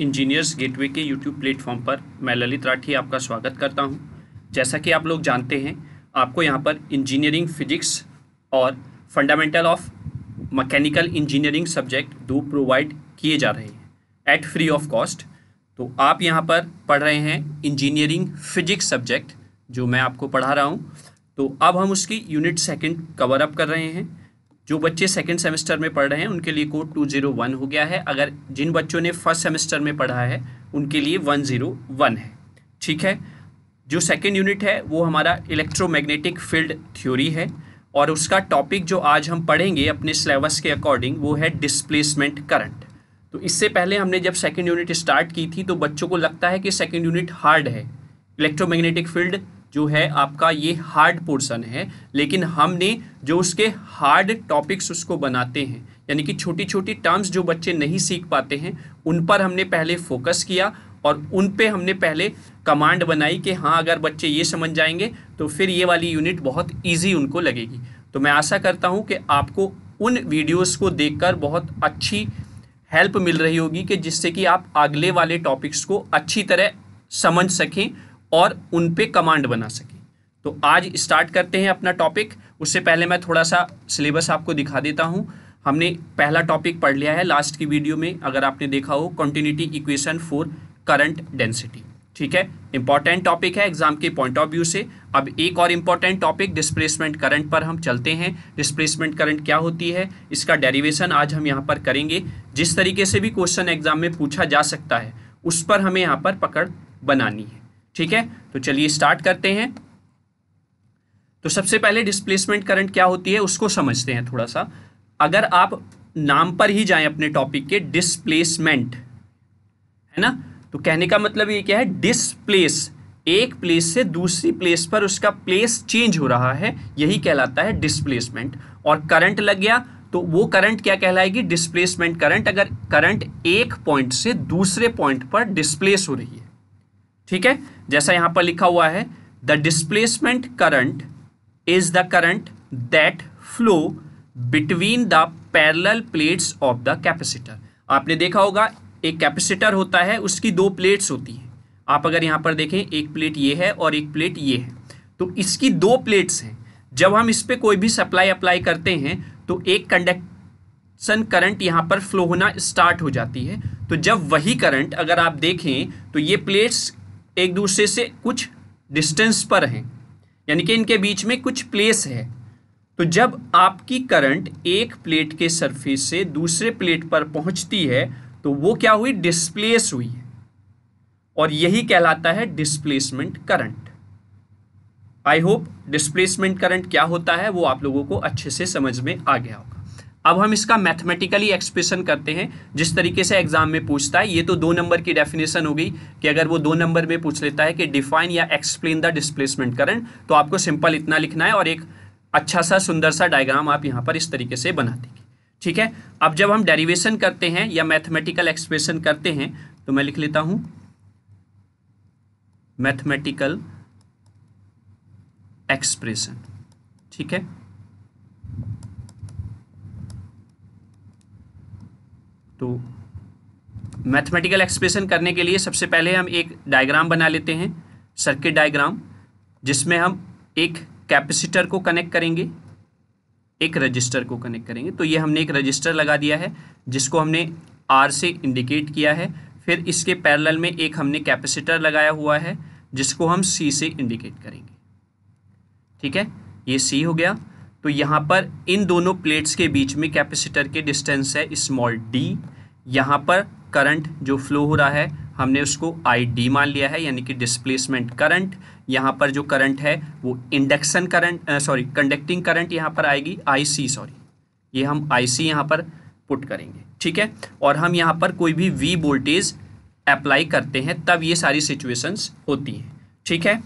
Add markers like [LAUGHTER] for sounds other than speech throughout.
Engineers gateway के YouTube platform पर मैं ललित राठी आपका स्वागत करता हूं। जैसा कि आप लोग जानते हैं आपको यहां पर इंजीनियरिंग फिजिक्स और fundamental of mechanical engineering subject दो प्रोवाइड किए जा रहे हैं एट फ्री ऑफ कॉस्ट तो आप यहाँ पर पढ़ रहे हैं इंजीनियरिंग फिजिक्स सब्जेक्ट जो मैं आपको पढ़ा रहा हूँ तो अब हम उसकी यूनिट सेकेंड कवर अप कर रहे हैं जो बच्चे सेकेंड सेमेस्टर में पढ़ रहे हैं उनके लिए कोड टू जीरो वन हो गया है अगर जिन बच्चों ने फर्स्ट सेमेस्टर में पढ़ा है उनके लिए वन जीरो वन है ठीक है जो सेकेंड यूनिट है वो हमारा इलेक्ट्रोमैग्नेटिक फील्ड थ्योरी है और उसका टॉपिक जो आज हम पढ़ेंगे अपने सिलेबस के अकॉर्डिंग वो है डिसप्लेसमेंट करंट तो इससे पहले हमने जब सेकेंड यूनिट स्टार्ट की थी तो बच्चों को लगता है कि सेकेंड यूनिट हार्ड है इलेक्ट्रोमैग्नेटिक फील्ड जो है आपका ये हार्ड पोर्शन है लेकिन हमने जो उसके हार्ड टॉपिक्स उसको बनाते हैं यानी कि छोटी छोटी टर्म्स जो बच्चे नहीं सीख पाते हैं उन पर हमने पहले फोकस किया और उन पे हमने पहले कमांड बनाई कि हाँ अगर बच्चे ये समझ जाएंगे तो फिर ये वाली यूनिट बहुत ईजी उनको लगेगी तो मैं आशा करता हूँ कि आपको उन वीडियोस को देखकर बहुत अच्छी हेल्प मिल रही होगी कि जिससे कि आप अगले वाले टॉपिक्स को अच्छी तरह समझ सकें और उन पे कमांड बना सके तो आज स्टार्ट करते हैं अपना टॉपिक उससे पहले मैं थोड़ा सा सिलेबस आपको दिखा देता हूँ हमने पहला टॉपिक पढ़ लिया है लास्ट की वीडियो में अगर आपने देखा हो continuity equation for current density ठीक है इंपॉर्टेंट टॉपिक है एग्जाम के पॉइंट ऑफ व्यू से अब एक और इम्पॉर्टेंट टॉपिक डिस्प्लेसमेंट करंट पर हम चलते हैं डिस्प्लेसमेंट करंट क्या होती है इसका डेरिवेशन आज हम यहाँ पर करेंगे जिस तरीके से भी क्वेश्चन एग्जाम में पूछा जा सकता है उस पर हमें यहाँ पर पकड़ बनानी है ठीक है तो चलिए स्टार्ट करते हैं तो सबसे पहले डिस्प्लेसमेंट करंट क्या होती है उसको समझते हैं थोड़ा सा अगर आप नाम पर ही जाएं अपने टॉपिक के डिस्प्लेसमेंट है ना तो कहने का मतलब ये क्या है डिस्प्लेस एक प्लेस से दूसरी प्लेस पर उसका प्लेस चेंज हो रहा है यही कहलाता है डिस्प्लेसमेंट और करंट लग गया तो वो करंट क्या कहलाएगी डिस्प्लेसमेंट करंट अगर करंट एक पॉइंट से दूसरे पॉइंट पर डिस्प्लेस हो रही है ठीक है जैसा यहां पर लिखा हुआ है the displacement current is the current that flow between the parallel plates of the capacitor आपने देखा होगा एक कैपेसिटर होता है उसकी दो प्लेट्स होती है आप अगर यहां पर देखें एक प्लेट ये है और एक प्लेट ये है तो इसकी दो प्लेट्स हैं जब हम इस पर कोई भी सप्लाई अप्लाई करते हैं तो एक कंडक्शन करंट यहां पर फ्लो होना स्टार्ट हो जाती है तो जब वही करंट अगर आप देखें तो ये प्लेट्स एक दूसरे से कुछ डिस्टेंस पर हैं यानी कि इनके बीच में कुछ प्लेस है तो जब आपकी करंट एक प्लेट के सरफेस से दूसरे प्लेट पर पहुंचती है तो वो क्या हुई डिस्प्लेस हुई और यही कहलाता है displacement current I hope displacement current क्या होता है वो आप लोगों को अच्छे से समझ में आ गया होगा अब हम इसका मैथमेटिकली एक्सप्रेशन करते हैं जिस तरीके से एग्जाम में पूछता है ये तो दो नंबर की डेफिनेशन हो गई कि अगर वो दो नंबर में पूछ लेता है कि डिफाइन या एक्सप्लेन द डिस्प्लेसमेंट करंट तो आपको सिंपल इतना लिखना है और एक अच्छा सा सुंदर सा डायग्राम आप यहाँ पर इस तरीके से बना देंगे ठीक है अब जब हम डेरिवेशन करते हैं या मैथमेटिकल एक्सप्रेशन करते हैं तो मैं लिख लेता हूँ मैथमेटिकल एक्सप्रेशन ठीक है तो मैथमेटिकल एक्सप्रेशन करने के लिए सबसे पहले हम एक डायग्राम बना लेते हैं सर्किट डायग्राम जिसमें हम एक कैपेसिटर को कनेक्ट करेंगे एक रजिस्टर को कनेक्ट करेंगे तो ये हमने एक रजिस्टर लगा दिया है जिसको हमने आर से इंडिकेट किया है फिर इसके पैरेलल में एक हमने कैपेसिटर लगाया हुआ है जिसको हम सी से इंडिकेट करेंगे ठीक है ये सी हो गया तो यहाँ पर इन दोनों प्लेट्स के बीच में कैपेसिटर के डिस्टेंस है स्मॉल डी यहाँ पर करंट जो फ्लो हो रहा है हमने उसको आई डी मान लिया है यानी कि डिस्प्लेसमेंट करंट यहाँ पर जो करंट है वो induction current sorry conducting current यहाँ पर आएगी आई सी सॉरी ये हम आई सी यहाँ पर पुट करेंगे ठीक है और हम यहाँ पर कोई भी वी वोल्टेज अप्लाई करते हैं तब ये सारी सिचुएशंस होती हैं ठीक है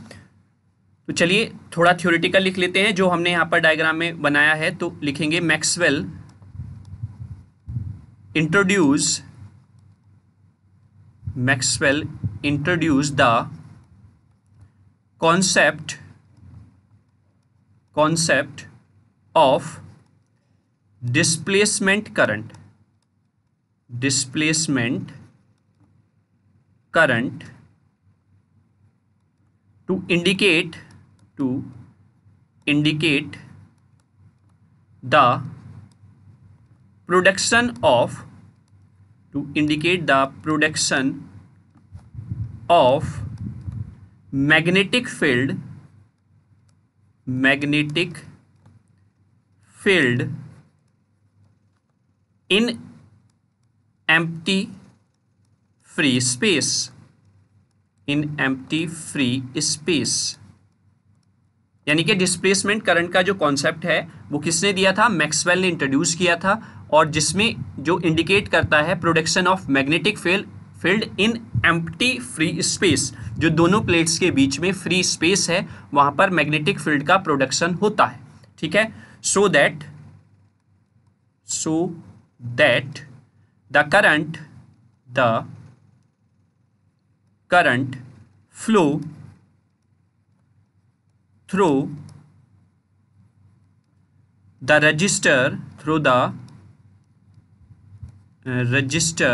तो चलिए थोड़ा थ्योरिटिकल लिख लेते हैं जो हमने यहां पर डायग्राम में बनाया है तो लिखेंगे Maxwell introduce Maxwell introduce the concept concept of displacement current displacement current to indicate to indicate the production of to indicate the production of magnetic field magnetic field in empty free space in empty free space यानी कि displacement current का जो concept है वो किसने दिया था Maxwell ने इंट्रोड्यूस किया था और जिसमें जो इंडिकेट करता है production of magnetic field field in empty free space जो दोनों प्लेट्स के बीच में फ्री स्पेस है वहां पर मैग्नेटिक फील्ड का प्रोडक्शन होता है ठीक है so that so that the current the current flow through the register through the uh, register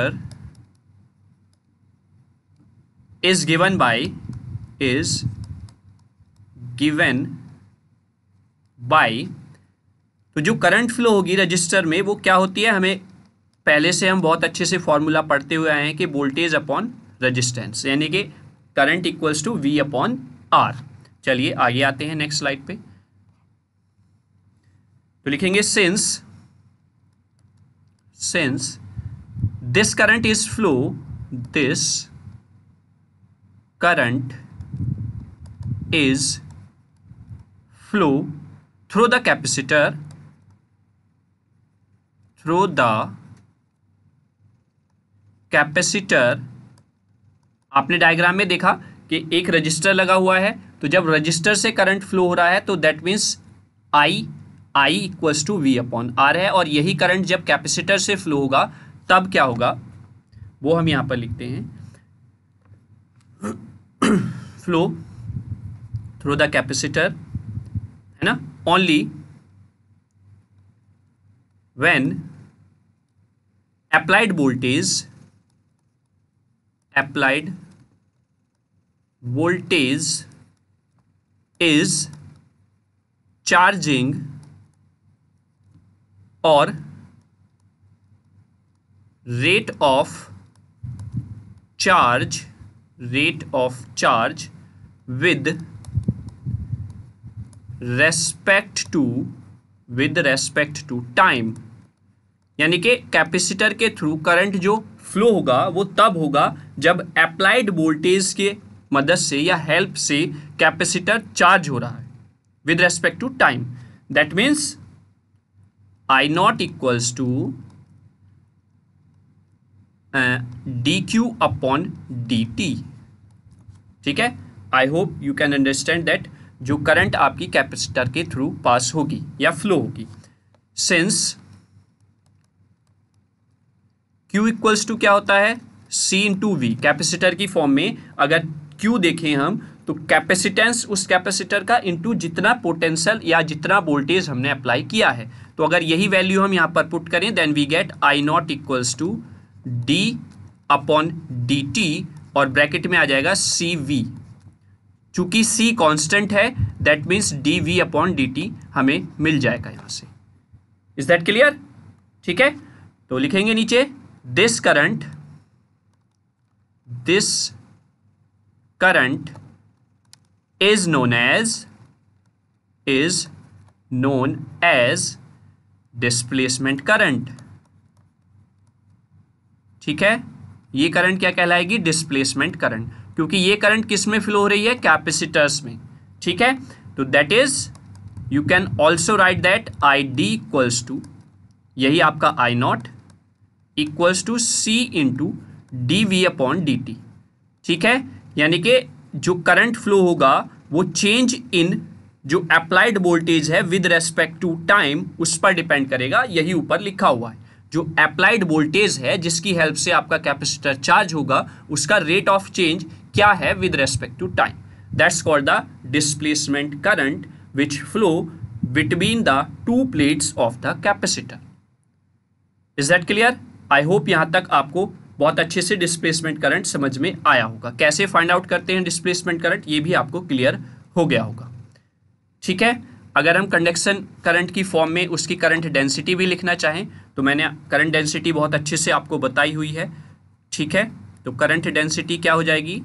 is given by is given by तो जो करंट फ्लो होगी रजिस्टर में वो क्या होती है हमें पहले से हम बहुत अच्छे से फॉर्मूला पढ़ते हुए आए हैं कि वोल्टेज अपॉन रजिस्टेंस यानी कि current equals to V upon R चलिए आगे आते हैं नेक्स्ट स्लाइड पे तो लिखेंगे since since this current is flow this current is flow through the capacitor through the capacitor आपने डायग्राम में देखा कि एक रजिस्टर लगा हुआ है तो जब रजिस्टर से करंट फ्लो हो रहा है तो that means I I equals to V upon R है और यही करंट जब कैपेसिटर से फ्लो होगा तब क्या होगा वो हम यहाँ पर लिखते हैं फ्लो थ्रू द कैपेसिटर है ना only when applied voltage applied voltage is charging or rate of charge rate of charge with respect to with respect to time यानी कि कैपेसिटर के थ्रू करंट जो फ्लो होगा वो तब होगा जब अप्लाइड वोल्टेज के मदद से या हेल्प से कैपेसिटर चार्ज हो रहा है with respect to time that means I not equals to D Q upon D T ठीक है I hope you can understand that जो करंट आपकी कैपेसिटर के थ्रू पास होगी या फ्लो होगी सिंस क्यू इक्वल्स टू क्या होता है इन इंटू वी कैपेसिटर की फॉर्म में अगर क्यू देखें हम तो कैपेसिटेंस उस कैपेसिटर का इनटू जितना पोटेंशियल या जितना वोल्टेज हमने अप्लाई किया है तो अगर यही वैल्यू हम यहाँ पर पुट करें then we get I not equals to D upon D T और ब्रैकेट में आ जाएगा सी वी चूंकि सी कॉन्स्टेंट है that means D V upon D T हमें मिल जाएगा यहाँ से इज दैट क्लियर ठीक है तो लिखेंगे नीचे this current this current is known as is known as displacement current ठीक है ये करंट क्या कहलाएगी डिस्प्लेसमेंट करंट क्योंकि ये करंट किस में फ्लो हो रही है कैपेसिटर्स में ठीक है तो that is you can also write that I D equals to यही आपका I not equals to C into D V upon D T ठीक है यानी कि जो करंट फ्लो होगा वो चेंज इन जो अप्लाइड वोल्टेज है विद रेस्पेक्ट टू टाइम उस पर डिपेंड करेगा यही ऊपर लिखा हुआ है जो अप्लाइड वोल्टेज है जिसकी हेल्प से आपका कैपेसिटर चार्ज होगा उसका रेट ऑफ चेंज क्या है with respect to time that's called the displacement current which flow between the two plates of the capacitor is that clear I hope यहां तक आपको बहुत अच्छे से डिस्प्लेसमेंट करंट समझ में आया होगा कैसे फाइंड आउट करते हैं डिस्प्लेसमेंट करंट ये भी आपको क्लियर हो गया होगा ठीक है अगर हम कंडक्शन करंट की फॉर्म में उसकी करंट डेंसिटी भी लिखना चाहें तो मैंने करंट डेंसिटी बहुत अच्छे से आपको बताई हुई है ठीक है तो करंट डेंसिटी क्या हो जाएगी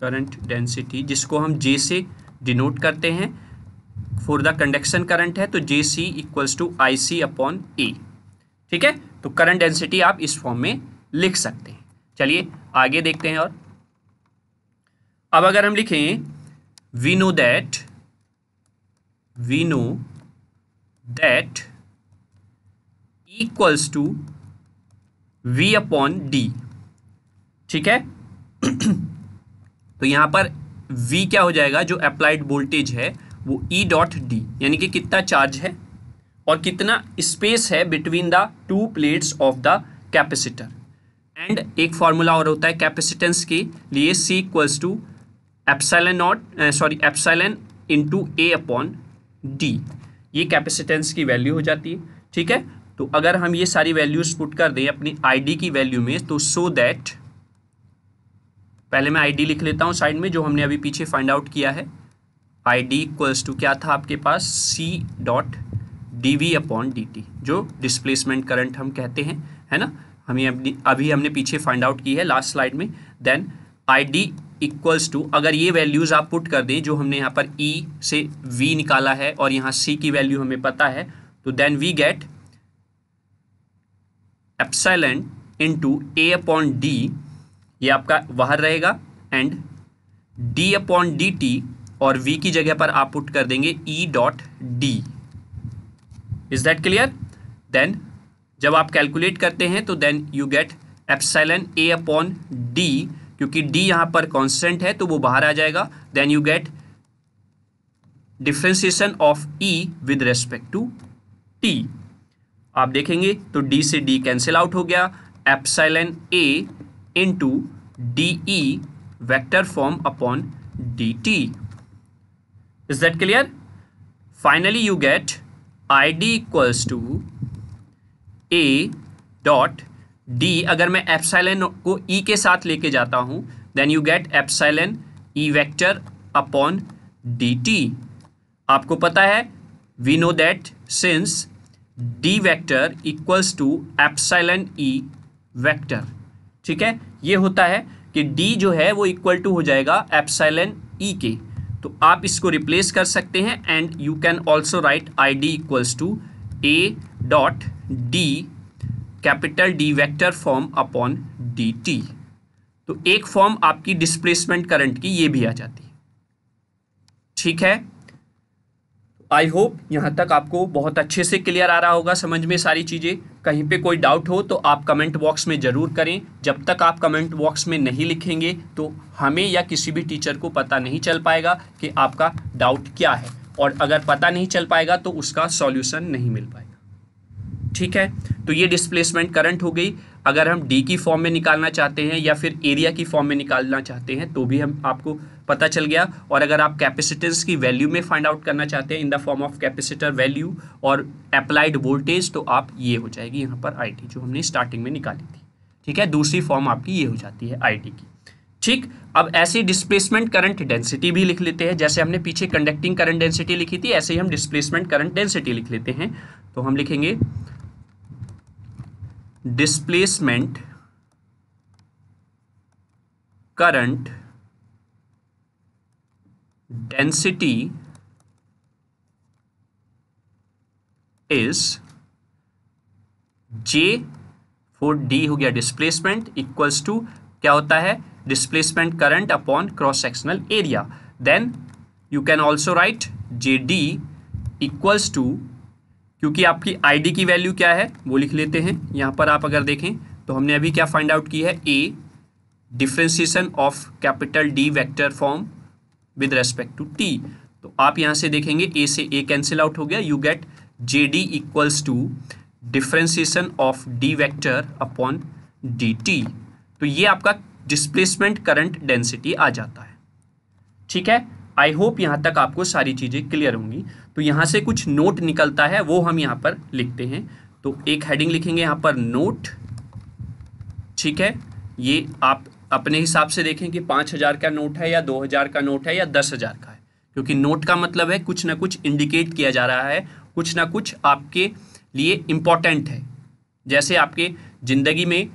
करंट डेंसिटी जिसको हम जे से डिनोट करते हैं फॉर द कंडक्शन करंट है तो J C equals to I C upon A ठीक है तो करंट डेंसिटी आप इस फॉर्म में लिख सकते हैं चलिए आगे देखते हैं और अब अगर हम लिखें we know that we know that equals to V upon D ठीक है [CLEARS THROAT] तो यहां पर वी क्या हो जाएगा जो अप्लाइड वोल्टेज है वो ई डॉट डी यानी कि कितना चार्ज है और कितना स्पेस है between the two plates of the capacitor and एक फार्मूला और होता है कैपेसिटेंस के लिए C equals to epsilon not sorry into A upon D ये कैपेसिटेंस की वैल्यू हो जाती है ठीक है तो अगर हम ये सारी वैल्यूज पुट कर दें अपनी आईडी की वैल्यू में तो सो दैट पहले मैं आईडी लिख लेता हूँ साइड में जो हमने अभी पीछे फाइंड आउट किया है आईडी इक्वल्स टू क्या था आपके पास C dot D V upon D T जो डिस्प्लेसमेंट करंट हम कहते हैं है ना हमें अभी हमने पीछे फाइंड आउट की है लास्ट स्लाइड में then I D equals to अगर ये वैल्यूज़ आप पुट कर दें जो हमने यहाँ पर ई e से वी निकाला है और यहाँ सी की वैल्यू हमें पता है तो then we get in into A upon D ये आपका बाहर रहेगा and D upon D T और वी की जगह पर आप पुट कर देंगे E dot D is that clear then जब आप कैलकुलेट करते हैं तो then you get epsilon A upon D क्योंकि डी यहाँ पर कॉन्स्टेंट है तो वो बाहर आ जाएगा then you get differentiation of E with respect to T आप देखेंगे तो डी से डी कैंसिल आउट हो गया epsilon A into D E vector form upon D T is that clear finally you get I D equals to A dot D अगर मैं epsilon को ई e के साथ लेके जाता हूँ then you get epsilon E vector upon D T आपको पता है we know that since D vector equals to epsilon E vector ठीक है ये होता है कि डी जो है वो इक्वल टू हो जाएगा एप्साइलन ई e के तो आप इसको रिप्लेस कर सकते हैं and you can also write I D equals to A dot D capital D vector form upon D T तो एक फॉर्म आपकी डिस्प्लेसमेंट करंट की ये भी आ जाती है ठीक है आई होप यहाँ तक आपको बहुत अच्छे से क्लियर आ रहा होगा समझ में सारी चीज़ें कहीं पे कोई डाउट हो तो आप कमेंट बॉक्स में ज़रूर करें जब तक आप कमेंट बॉक्स में नहीं लिखेंगे तो हमें या किसी भी टीचर को पता नहीं चल पाएगा कि आपका डाउट क्या है और अगर पता नहीं चल पाएगा तो उसका सॉल्यूशन नहीं मिल पाएगा ठीक है तो ये डिस्प्लेसमेंट करंट हो गई अगर हम डी की फॉर्म में निकालना चाहते हैं या फिर एरिया की फॉर्म में निकालना चाहते हैं तो भी हम आपको पता चल गया और अगर आप कैपेसिटेंस की वैल्यू में फाइंड आउट करना चाहते हैं in the form of capacitor value और अप्लाइड वोल्टेज तो आप ये हो जाएगी यहाँ पर आई जो हमने स्टार्टिंग में निकाली थी ठीक है दूसरी फॉर्म आपकी ये हो जाती है आई की ठीक अब ऐसी डिस्प्लेसमेंट करंट डेंसिटी भी लिख लेते हैं जैसे हमने पीछे कंडक्टिंग करंट डेंसिटी लिखी थी ऐसे ही हम डिस्प्लेसमेंट करंट डेंसिटी लिख लेते हैं तो हम लिखेंगे displacement current density is J for D हो गया डिस्प्लेसमेंट इक्वल्स टू क्या होता है displacement current upon cross sectional area then you can also write J D equals to क्योंकि आपकी आईडी की वैल्यू क्या है वो लिख लेते हैं यहाँ पर आप अगर देखें तो हमने अभी क्या फाइंड आउट की है A differentiation of capital D vector form with respect to T तो आप यहाँ से देखेंगे ए से ए कैंसिल आउट हो गया you get J D equals to differentiation of D vector upon D T तो ये आपका डिस्प्लेसमेंट करंट डेंसिटी आ जाता है ठीक है आई होप यहाँ तक आपको सारी चीज़ें क्लियर होंगी तो यहाँ से कुछ नोट निकलता है वो हम यहाँ पर लिखते हैं तो एक हेडिंग लिखेंगे यहाँ पर नोट ठीक है ये आप अपने हिसाब से देखें कि पाँच हज़ार का नोट है या दो हज़ार का नोट है या दस हज़ार का है क्योंकि नोट का मतलब है कुछ ना कुछ इंडिकेट किया जा रहा है कुछ ना कुछ आपके लिए इम्पॉर्टेंट है जैसे आपके ज़िंदगी में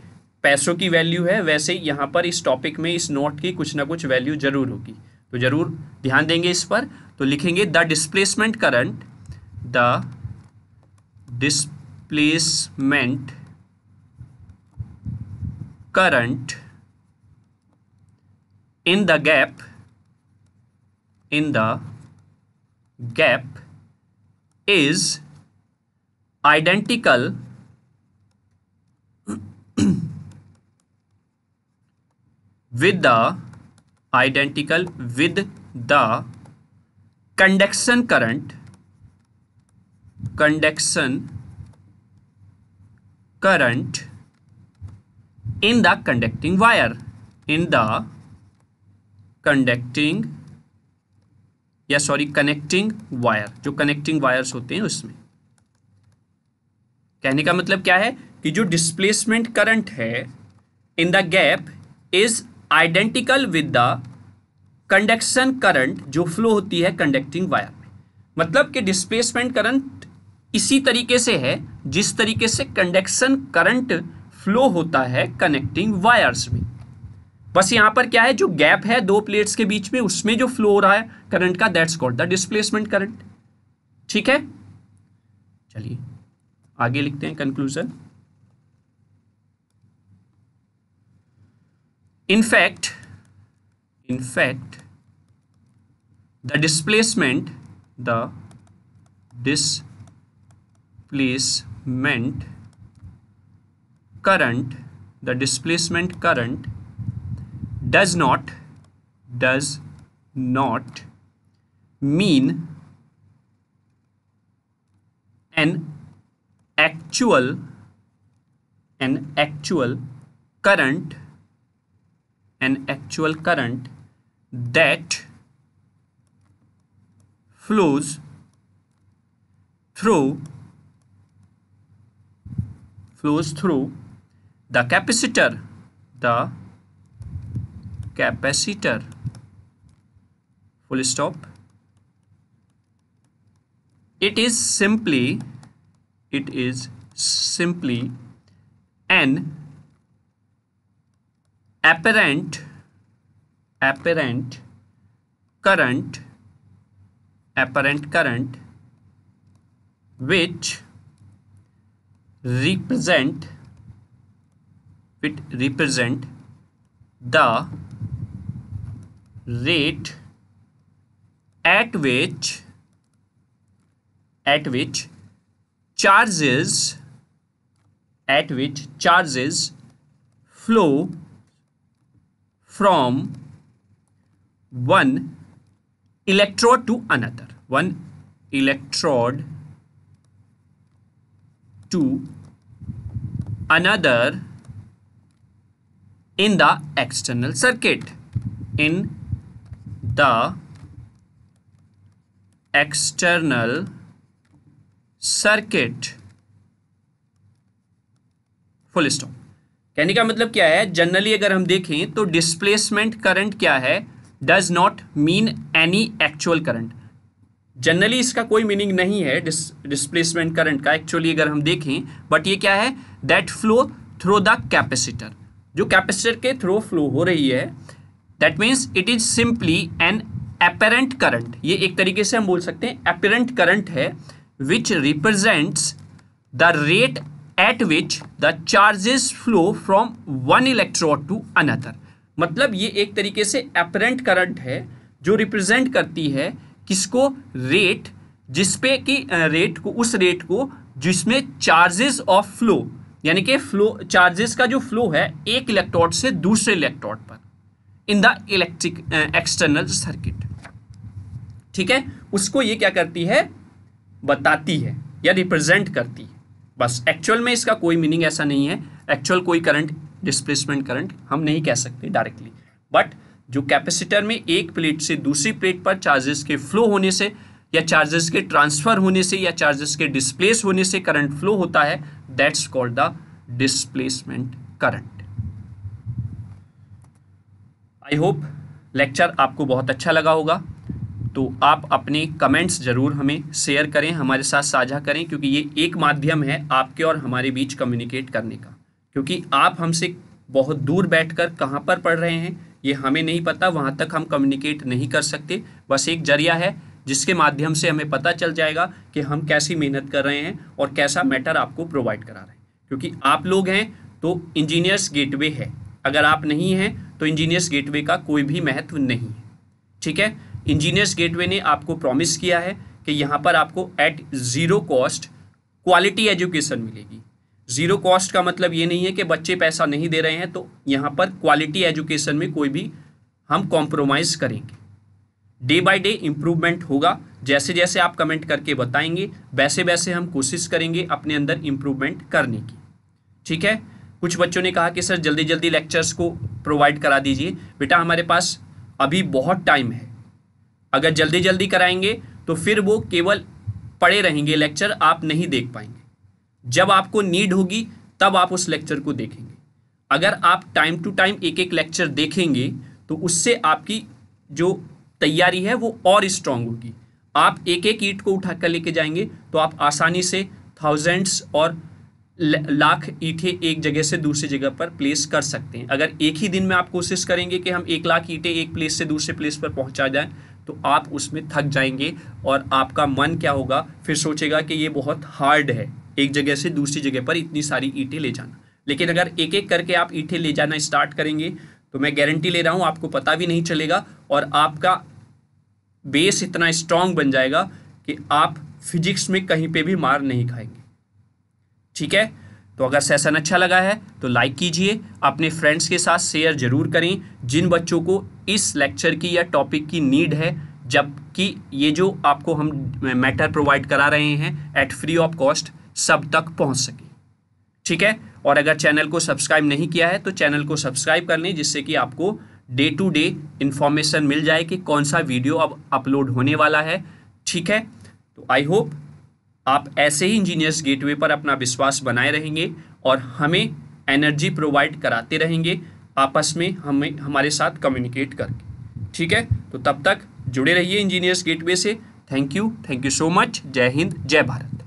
पैसों की वैल्यू है वैसे यहाँ पर इस टॉपिक में इस नोट की कुछ ना कुछ वैल्यू ज़रूर होगी तो ज़रूर ध्यान देंगे इस पर तो लिखेंगे the displacement current the displacement current in the gap in the gap is identical with [CLEARS THROAT] the identical with the conduction current conduction current in the conducting wire in the conducting या सॉरी कनेक्टिंग वायर जो connecting wires होते हैं उसमें कहने का मतलब क्या है कि जो डिस्प्लेसमेंट करंट है in the gap is identical with the conduction current जो फ्लो होती है कंडक्टिंग वायर में मतलब कि डिस्प्लेसमेंट करंट इसी तरीके से है जिस तरीके से कंडक्शन करंट फ्लो होता है कनेक्टिंग वायर्स में बस यहां पर क्या है जो गैप है दो प्लेट्स के बीच में उसमें जो फ्लो हो रहा है करंट का that's called the displacement current ठीक है चलिए आगे लिखते हैं conclusion in fact in fact the displacement the displacement current the displacement current does not does not mean an actual an actual current an actual current that flows through flows through the capacitor the capacitor full stop it is simply it is simply an apparent apparent current apparent current which represent which represent the rate at which at which charges at which charges flow from one electrode to another one electrode to another in the external circuit in the external circuit full stop कहने का मतलब क्या है generally अगर हम देखें तो displacement current क्या है does not mean any actual current generally इसका कोई मीनिंग नहीं है डिस्प्लेसमेंट करंट का एक्चुअली अगर हम देखें बट ये क्या है that flow through the capacitor जो कैपेसिटर के थ्रो फ्लो हो रही है that means it is simply an apparent current ये एक तरीके से हम बोल सकते हैं अपेरेंट करंट है which represents the rate at which the charges flow from one electrode to another मतलब ये एक तरीके से अपरेंट करंट है जो रिप्रेजेंट करती है किसको रेट जिसपे कि रेट को उस रेट को जिसमें चार्जेस ऑफ फ्लो यानी कि फ्लो चार्जेस का जो फ्लो है एक इलेक्ट्रोड से दूसरे इलेक्ट्रोड पर in the electric external circuit ठीक है उसको ये क्या करती है बताती है या रिप्रेजेंट करती है बस एक्चुअल में इसका कोई मीनिंग ऐसा नहीं है एक्चुअल कोई करंट डिस्प्लेसमेंट करंट हम नहीं कह सकते डायरेक्टली बट जो कैपेसिटर में एक प्लेट से दूसरी प्लेट पर चार्जेस के फ्लो होने से या चार्जेस के ट्रांसफ़र होने से या चार्जेस के डिस्प्लेस होने से करंट फ्लो होता है that's called the displacement current I hope lecture आपको बहुत अच्छा लगा होगा तो आप अपने कमेंट्स ज़रूर हमें शेयर करें हमारे साथ साझा करें क्योंकि ये एक माध्यम है आपके और हमारे बीच कम्युनिकेट करने का क्योंकि आप हमसे बहुत दूर बैठकर कहाँ पर पढ़ रहे हैं ये हमें नहीं पता वहाँ तक हम कम्युनिकेट नहीं कर सकते बस एक जरिया है जिसके माध्यम से हमें पता चल जाएगा कि हम कैसी मेहनत कर रहे हैं और कैसा मैटर आपको प्रोवाइड करा रहे हैं क्योंकि आप लोग हैं तो इंजीनियर्स गेटवे है अगर आप नहीं हैं तो इंजीनियर्स गेटवे का कोई भी महत्व नहीं है ठीक है इंजीनियर्स गेटवे ने आपको प्रॉमिस किया है कि यहाँ पर आपको at zero cost quality education मिलेगी ज़ीरो कॉस्ट का मतलब ये नहीं है कि बच्चे पैसा नहीं दे रहे हैं तो यहाँ पर क्वालिटी एजुकेशन में कोई भी हम कॉम्प्रोमाइज़ करेंगे डे बाय डे इम्प्रूवमेंट होगा जैसे जैसे आप कमेंट करके बताएंगे वैसे वैसे हम कोशिश करेंगे अपने अंदर इम्प्रूवमेंट करने की ठीक है कुछ बच्चों ने कहा कि सर जल्दी जल्दी लेक्चर्स को प्रोवाइड करा दीजिए बेटा हमारे पास अभी बहुत टाइम है अगर जल्दी जल्दी कराएंगे तो फिर वो केवल पड़े रहेंगे लेक्चर आप नहीं देख पाएंगे जब आपको नीड होगी तब आप उस लेक्चर को देखेंगे अगर आप टाइम टू टाइम एक एक लेक्चर देखेंगे तो उससे आपकी जो तैयारी है वो और स्ट्रांग होगी आप एक एक ईट को उठा कर लेके जाएंगे तो आप आसानी से थाउजेंड्स और लाख ईटें एक जगह से दूसरी जगह पर प्लेस कर सकते हैं अगर एक ही दिन में आप कोशिश करेंगे कि हम एक लाख ईटें एक प्लेस से दूसरे प्लेस पर पहुंचा जाएं तो आप उसमें थक जाएंगे और आपका मन क्या होगा फिर सोचेगा कि ये बहुत हार्ड है एक जगह से दूसरी जगह पर इतनी सारी ईंटें ले जाना लेकिन अगर एक एक करके आप ईंटें ले जाना स्टार्ट करेंगे तो मैं गारंटी ले रहा हूँ आपको पता भी नहीं चलेगा और आपका बेस इतना स्ट्रांग बन जाएगा कि आप फिजिक्स में कहीं पे भी मार नहीं खाएंगे ठीक है तो अगर सेशन अच्छा लगा है तो लाइक कीजिए अपने फ्रेंड्स के साथ शेयर जरूर करें जिन बच्चों को इस लेक्चर की या टॉपिक की नीड है जबकि ये जो आपको हम मैटर प्रोवाइड करा रहे हैं एट फ्री ऑफ कॉस्ट सब तक पहुंच सके ठीक है और अगर चैनल को सब्सक्राइब नहीं किया है तो चैनल को सब्सक्राइब कर लें जिससे कि आपको डे टू डे इन्फॉर्मेशन मिल जाए कि कौन सा वीडियो अब अपलोड होने वाला है ठीक है तो आई होप आप ऐसे ही इंजीनियर्स गेटवे पर अपना विश्वास बनाए रहेंगे और हमें एनर्जी प्रोवाइड कराते रहेंगे आपस में हमें हमारे साथ कम्युनिकेट करके ठीक है तो तब तक जुड़े रहिए इंजीनियर्स गेटवे से thank you thank you so much जय हिंद जय भारत